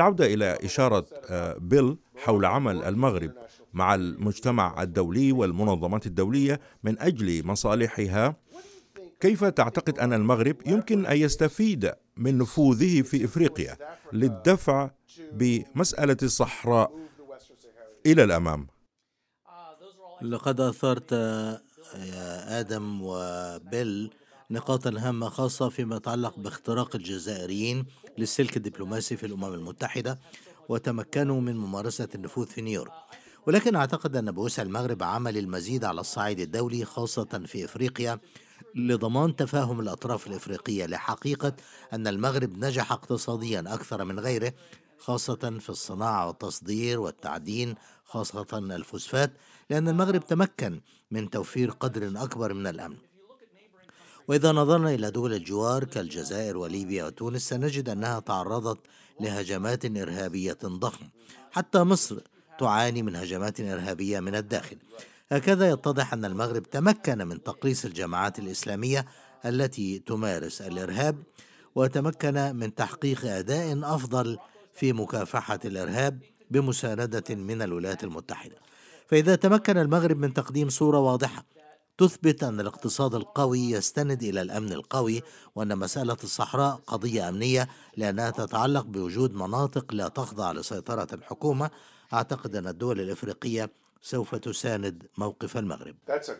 العودة إلى إشارة آه، بيل حول عمل المغرب مع المجتمع الدولي والمنظمات الدولية من أجل مصالحها كيف تعتقد أن المغرب يمكن أن يستفيد من نفوذه في إفريقيا للدفع بمسألة الصحراء إلى الأمام لقد أثرت آه، يا آدم وبيل نقاطا هامة خاصة فيما يتعلق باختراق الجزائريين للسلك الدبلوماسي في الأمم المتحدة وتمكنوا من ممارسة النفوذ في نيويورك ولكن أعتقد أن بوسع المغرب عمل المزيد على الصعيد الدولي خاصة في إفريقيا لضمان تفاهم الأطراف الإفريقية لحقيقة أن المغرب نجح اقتصاديا أكثر من غيره خاصة في الصناعة والتصدير والتعدين خاصة الفوسفات لأن المغرب تمكن من توفير قدر أكبر من الأمن وإذا نظرنا إلى دول الجوار كالجزائر وليبيا وتونس سنجد أنها تعرضت لهجمات إرهابية ضخمة حتى مصر تعاني من هجمات إرهابية من الداخل هكذا يتضح أن المغرب تمكن من تقليص الجماعات الإسلامية التي تمارس الإرهاب وتمكن من تحقيق أداء أفضل في مكافحة الإرهاب بمساندة من الولايات المتحدة فإذا تمكن المغرب من تقديم صورة واضحة تثبت أن الاقتصاد القوي يستند إلى الأمن القوي وأن مسألة الصحراء قضية أمنية لأنها تتعلق بوجود مناطق لا تخضع لسيطرة الحكومة أعتقد أن الدول الإفريقية سوف تساند موقف المغرب